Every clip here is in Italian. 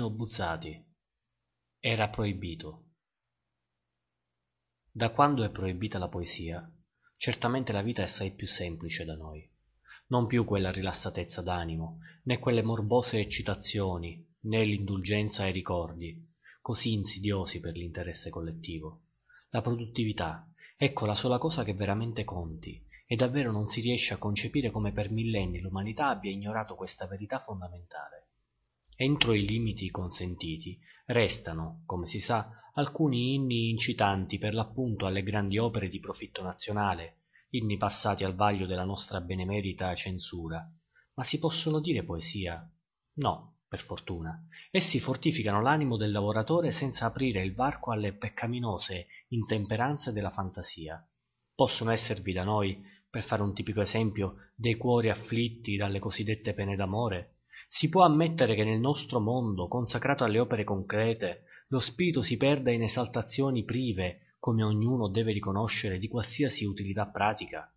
Martino Buzzati. Era proibito. Da quando è proibita la poesia, certamente la vita è assai più semplice da noi. Non più quella rilassatezza d'animo, né quelle morbose eccitazioni, né l'indulgenza ai ricordi, così insidiosi per l'interesse collettivo. La produttività, ecco la sola cosa che veramente conti, e davvero non si riesce a concepire come per millenni l'umanità abbia ignorato questa verità fondamentale. Entro i limiti consentiti restano, come si sa, alcuni inni incitanti per l'appunto alle grandi opere di profitto nazionale, inni passati al vaglio della nostra benemerita censura. Ma si possono dire poesia? No, per fortuna. Essi fortificano l'animo del lavoratore senza aprire il varco alle peccaminose intemperanze della fantasia. Possono esservi da noi, per fare un tipico esempio, dei cuori afflitti dalle cosiddette pene d'amore, si può ammettere che nel nostro mondo, consacrato alle opere concrete, lo spirito si perda in esaltazioni prive, come ognuno deve riconoscere, di qualsiasi utilità pratica?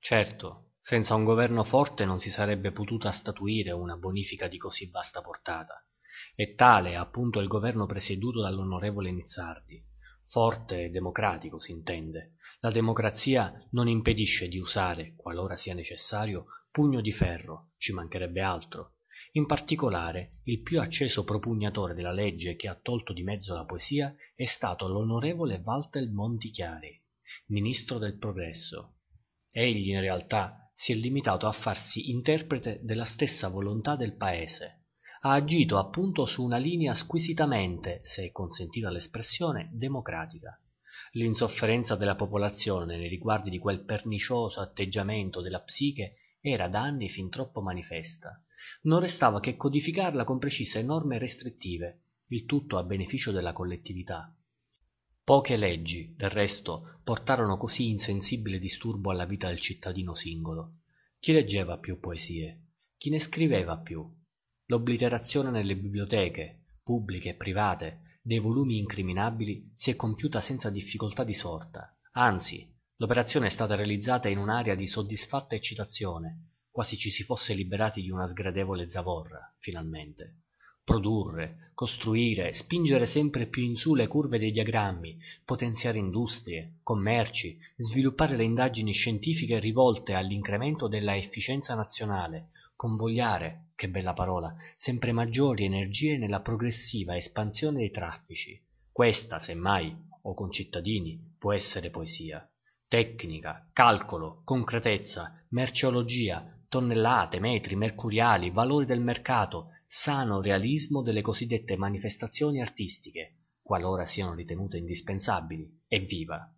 Certo, senza un governo forte non si sarebbe potuta statuire una bonifica di così vasta portata. E tale è appunto il governo presieduto dall'onorevole Nizzardi. Forte e democratico, si intende. La democrazia non impedisce di usare, qualora sia necessario, pugno di ferro, ci mancherebbe altro. In particolare, il più acceso propugnatore della legge che ha tolto di mezzo la poesia è stato l'onorevole Walter Montichiari, ministro del progresso. Egli in realtà si è limitato a farsi interprete della stessa volontà del paese. Ha agito appunto su una linea squisitamente, se è consentita l'espressione, democratica. L'insofferenza della popolazione nei riguardi di quel pernicioso atteggiamento della psiche era da anni fin troppo manifesta non restava che codificarla con precise norme restrittive il tutto a beneficio della collettività poche leggi del resto portarono così insensibile disturbo alla vita del cittadino singolo chi leggeva più poesie chi ne scriveva più l'obliterazione nelle biblioteche pubbliche e private dei volumi incriminabili si è compiuta senza difficoltà di sorta anzi L'operazione è stata realizzata in un'aria di soddisfatta eccitazione, quasi ci si fosse liberati di una sgradevole zavorra, finalmente. Produrre, costruire, spingere sempre più in su le curve dei diagrammi, potenziare industrie, commerci, sviluppare le indagini scientifiche rivolte all'incremento della efficienza nazionale, convogliare, che bella parola, sempre maggiori energie nella progressiva espansione dei traffici. Questa, semmai, o concittadini, può essere poesia. Tecnica, calcolo, concretezza, merceologia, tonnellate, metri, mercuriali, valori del mercato, sano realismo delle cosiddette manifestazioni artistiche, qualora siano ritenute indispensabili, evviva.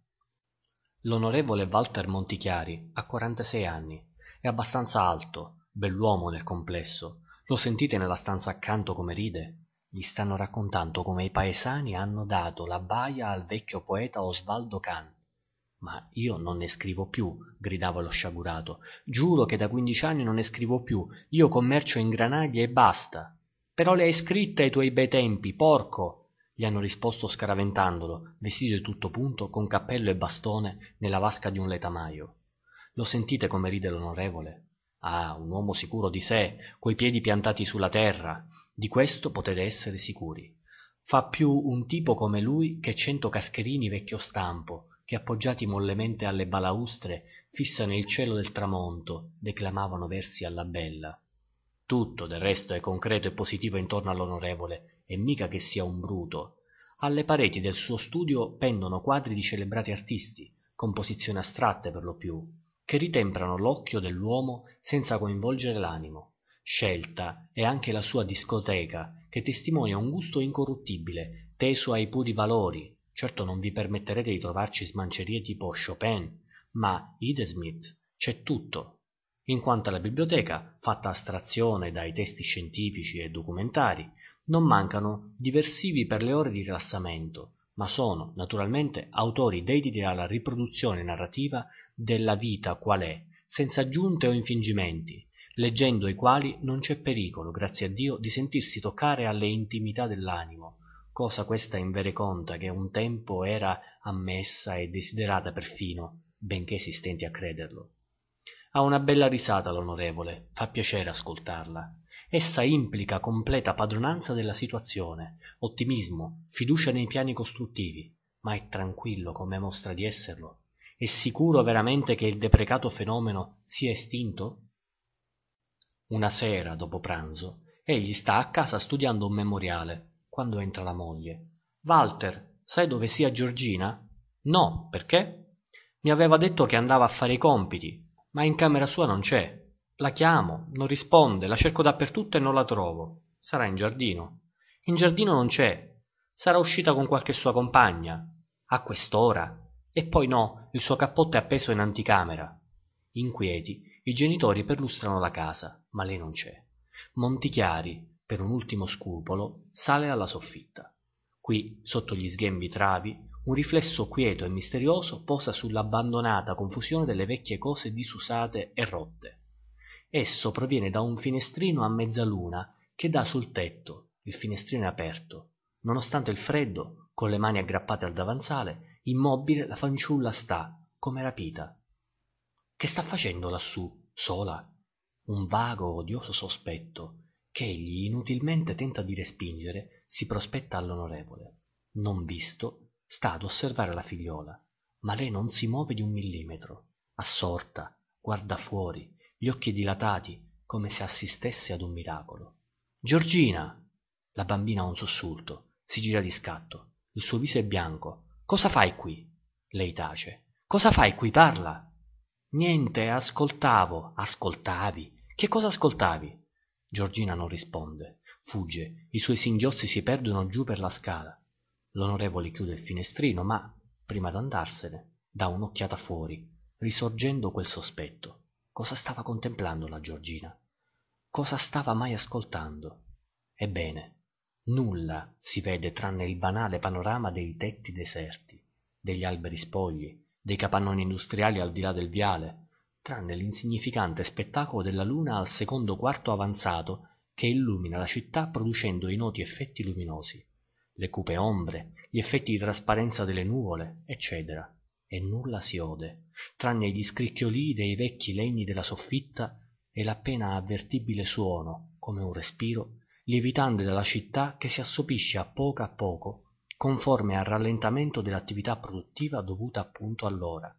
L'onorevole Walter Montichiari ha 46 anni, è abbastanza alto, bell'uomo nel complesso, lo sentite nella stanza accanto come ride? Gli stanno raccontando come i paesani hanno dato la baia al vecchio poeta Osvaldo Kant. Ma io non ne scrivo più, gridava lo sciagurato. Giuro che da quindici anni non ne scrivo più. Io commercio in granaglie e basta. Però le hai scritte ai tuoi bei tempi, porco! gli hanno risposto scaraventandolo, vestito di tutto punto, con cappello e bastone, nella vasca di un letamaio. Lo sentite come ride l'onorevole? Ah, un uomo sicuro di sé, coi piedi piantati sulla terra. Di questo potete essere sicuri. Fa più un tipo come lui che cento cascherini vecchio stampo, che appoggiati mollemente alle balaustre fissano il cielo del tramonto declamavano versi alla bella tutto del resto è concreto e positivo intorno all'onorevole e mica che sia un bruto alle pareti del suo studio pendono quadri di celebrati artisti composizioni astratte per lo più che ritemprano l'occhio dell'uomo senza coinvolgere l'animo scelta è anche la sua discoteca che testimonia un gusto incorruttibile teso ai puri valori Certo non vi permetterete di trovarci smancerie tipo Chopin, ma Idesmith c'è tutto. In quanto alla biblioteca, fatta astrazione dai testi scientifici e documentari, non mancano diversivi per le ore di rilassamento, ma sono naturalmente autori dediti alla riproduzione narrativa della vita qual è, senza aggiunte o infingimenti, leggendo i quali non c'è pericolo, grazie a Dio, di sentirsi toccare alle intimità dell'animo, cosa questa in vere conta che un tempo era ammessa e desiderata perfino benché si stenti a crederlo ha una bella risata l'onorevole fa piacere ascoltarla essa implica completa padronanza della situazione ottimismo fiducia nei piani costruttivi ma è tranquillo come mostra di esserlo è sicuro veramente che il deprecato fenomeno sia estinto una sera dopo pranzo egli sta a casa studiando un memoriale quando entra la moglie walter sai dove sia giorgina no perché Mi aveva detto che andava a fare i compiti ma in camera sua non c'è la chiamo non risponde la cerco dappertutto e non la trovo sarà in giardino in giardino non c'è sarà uscita con qualche sua compagna a quest'ora e poi no il suo cappotto è appeso in anticamera inquieti i genitori perlustrano la casa ma lei non c'è montichiari per un ultimo scrupolo, sale alla soffitta. Qui, sotto gli sghembi travi, un riflesso quieto e misterioso posa sull'abbandonata confusione delle vecchie cose disusate e rotte. Esso proviene da un finestrino a mezzaluna che dà sul tetto, il finestrino è aperto. Nonostante il freddo, con le mani aggrappate al davanzale, immobile la fanciulla sta, come rapita. Che sta facendo lassù, sola? Un vago, odioso sospetto che egli inutilmente tenta di respingere, si prospetta all'onorevole. Non visto, sta ad osservare la figliuola, ma lei non si muove di un millimetro, assorta, guarda fuori, gli occhi dilatati, come se assistesse ad un miracolo. Giorgina! La bambina ha un sussulto, si gira di scatto, il suo viso è bianco. Cosa fai qui? Lei tace. Cosa fai qui? Parla! Niente, ascoltavo. Ascoltavi? Che cosa ascoltavi? giorgina non risponde fugge i suoi singhiozzi si perdono giù per la scala l'onorevole chiude il finestrino ma prima d'andarsene dà un'occhiata fuori risorgendo quel sospetto cosa stava contemplando la giorgina cosa stava mai ascoltando ebbene nulla si vede tranne il banale panorama dei tetti deserti degli alberi spogli dei capannoni industriali al di là del viale tranne l'insignificante spettacolo della luna al secondo quarto avanzato che illumina la città producendo i noti effetti luminosi le cupe ombre gli effetti di trasparenza delle nuvole eccetera e nulla si ode tranne gli scricchiolii dei vecchi legni della soffitta e l'appena avvertibile suono come un respiro lievitante dalla città che si assopisce a poco a poco conforme al rallentamento dell'attività produttiva dovuta appunto all'ora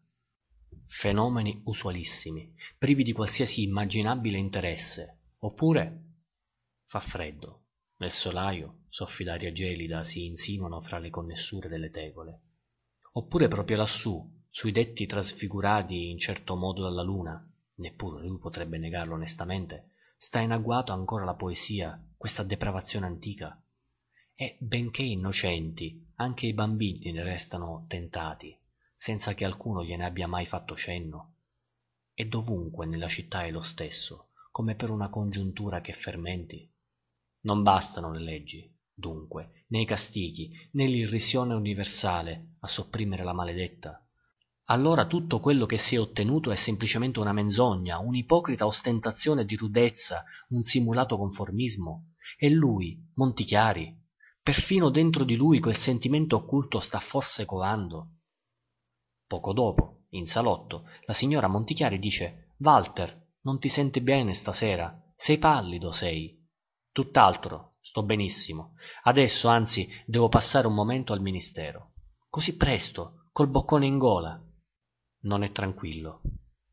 fenomeni usualissimi, privi di qualsiasi immaginabile interesse, oppure fa freddo, nel solaio soffi d'aria gelida si insinuano fra le connessure delle tegole, oppure proprio lassù, sui detti trasfigurati in certo modo dalla luna, neppure lui potrebbe negarlo onestamente, sta in agguato ancora la poesia, questa depravazione antica. E benché innocenti, anche i bambini ne restano tentati senza che alcuno gliene abbia mai fatto cenno e dovunque nella città è lo stesso come per una congiuntura che fermenti non bastano le leggi dunque né i castighi né l'irrisione universale a sopprimere la maledetta allora tutto quello che si è ottenuto è semplicemente una menzogna un'ipocrita ostentazione di rudezza un simulato conformismo e lui montichiari perfino dentro di lui quel sentimento occulto sta forse covando Poco dopo, in salotto, la signora Montichiari dice «Walter, non ti senti bene stasera, sei pallido, sei». «Tutt'altro, sto benissimo. Adesso, anzi, devo passare un momento al ministero». «Così presto, col boccone in gola». Non è tranquillo.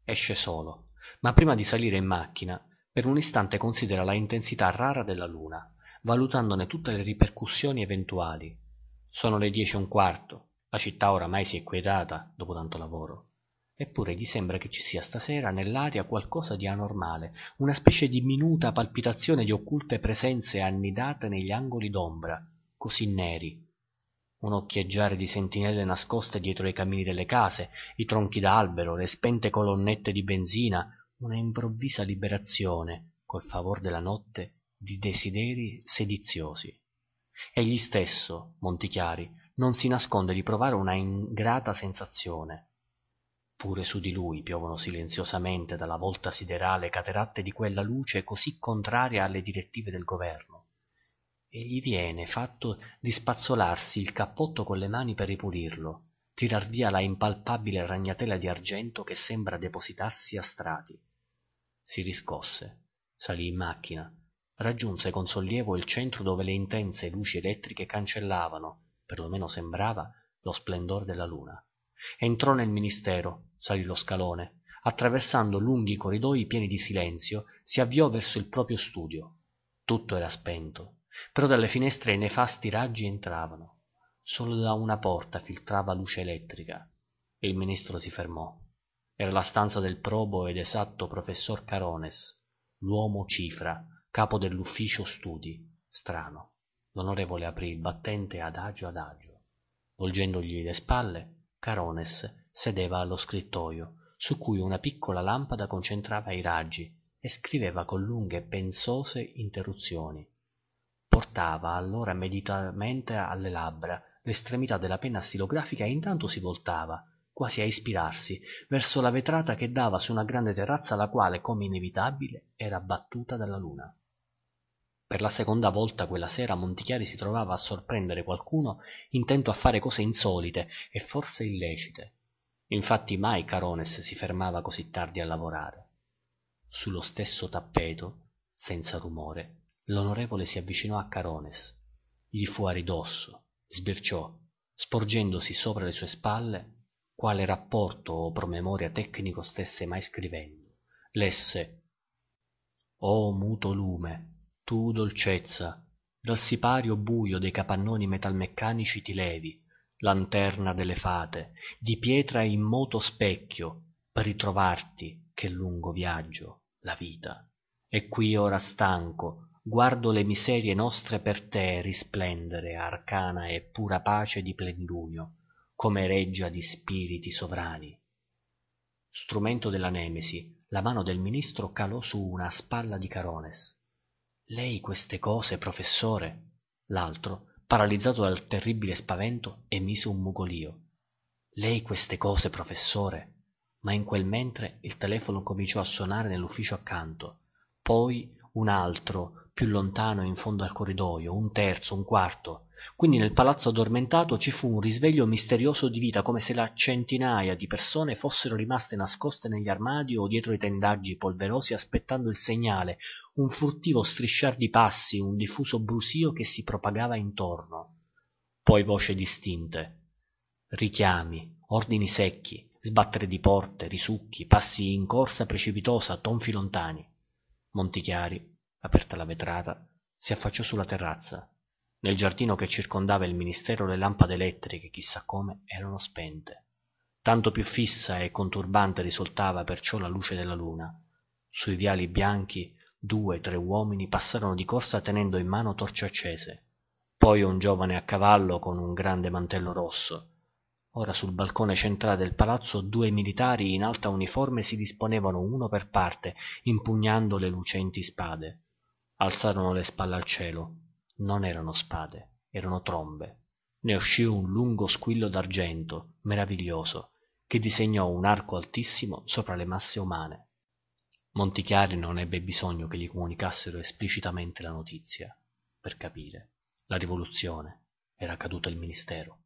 Esce solo, ma prima di salire in macchina, per un istante considera la intensità rara della luna, valutandone tutte le ripercussioni eventuali. Sono le dieci e un quarto. La città oramai si è quietata dopo tanto lavoro. Eppure gli sembra che ci sia stasera nell'aria qualcosa di anormale, una specie di minuta palpitazione di occulte presenze annidate negli angoli d'ombra, così neri. Un occhieggiare di sentinelle nascoste dietro i camini delle case, i tronchi d'albero, le spente colonnette di benzina, una improvvisa liberazione, col favor della notte, di desideri sediziosi. Egli stesso, Montichiari, non si nasconde di provare una ingrata sensazione pure su di lui piovono silenziosamente dalla volta siderale cateratte di quella luce così contraria alle direttive del governo e gli viene fatto di spazzolarsi il cappotto con le mani per ripulirlo tirar via la impalpabile ragnatela di argento che sembra depositarsi a strati si riscosse salì in macchina raggiunse con sollievo il centro dove le intense luci elettriche cancellavano perlomeno sembrava, lo splendor della luna. Entrò nel ministero, salì lo scalone, attraversando lunghi corridoi pieni di silenzio, si avviò verso il proprio studio. Tutto era spento, però dalle finestre i nefasti raggi entravano. Solo da una porta filtrava luce elettrica. Il ministro si fermò. Era la stanza del probo ed esatto professor Carones, l'uomo cifra, capo dell'ufficio studi. Strano l'onorevole aprì il battente adagio adagio volgendogli le spalle carones sedeva allo scrittoio, su cui una piccola lampada concentrava i raggi e scriveva con lunghe e pensose interruzioni portava allora meditamente alle labbra lestremità della penna stilografica e intanto si voltava quasi a ispirarsi verso la vetrata che dava su una grande terrazza la quale come inevitabile era battuta dalla luna per la seconda volta quella sera Montichiari si trovava a sorprendere qualcuno intento a fare cose insolite e forse illecite. Infatti mai Carones si fermava così tardi a lavorare. Sullo stesso tappeto, senza rumore, l'onorevole si avvicinò a Carones. Gli fu a ridosso, sbirciò, sporgendosi sopra le sue spalle quale rapporto o promemoria tecnico stesse mai scrivendo. Lesse O muto lume, tu dolcezza dal sipario buio dei capannoni metalmeccanici ti levi lanterna delle fate di pietra immoto specchio per ritrovarti che lungo viaggio la vita e qui ora stanco guardo le miserie nostre per te risplendere arcana e pura pace di plendugno, come reggia di spiriti sovrani strumento della nemesi la mano del ministro calò su una spalla di carones lei queste cose professore l'altro paralizzato dal terribile spavento emise un mugolio lei queste cose professore ma in quel mentre il telefono cominciò a suonare nell'ufficio accanto poi un altro, più lontano in fondo al corridoio, un terzo, un quarto. Quindi nel palazzo addormentato ci fu un risveglio misterioso di vita, come se la centinaia di persone fossero rimaste nascoste negli armadi o dietro i tendaggi polverosi aspettando il segnale, un furtivo strisciar di passi, un diffuso brusio che si propagava intorno. Poi voci distinte, richiami, ordini secchi, sbattere di porte, risucchi, passi in corsa precipitosa, tonfi lontani montichiari aperta la vetrata si affacciò sulla terrazza nel giardino che circondava il ministero le lampade elettriche chissà come erano spente tanto più fissa e conturbante risultava perciò la luce della luna sui viali bianchi due o tre uomini passarono di corsa tenendo in mano torce accese poi un giovane a cavallo con un grande mantello rosso Ora sul balcone centrale del palazzo due militari in alta uniforme si disponevano uno per parte, impugnando le lucenti spade. Alzarono le spalle al cielo. Non erano spade, erano trombe. Ne uscì un lungo squillo d'argento, meraviglioso, che disegnò un arco altissimo sopra le masse umane. Montichiari non ebbe bisogno che gli comunicassero esplicitamente la notizia per capire. La rivoluzione era caduto il ministero.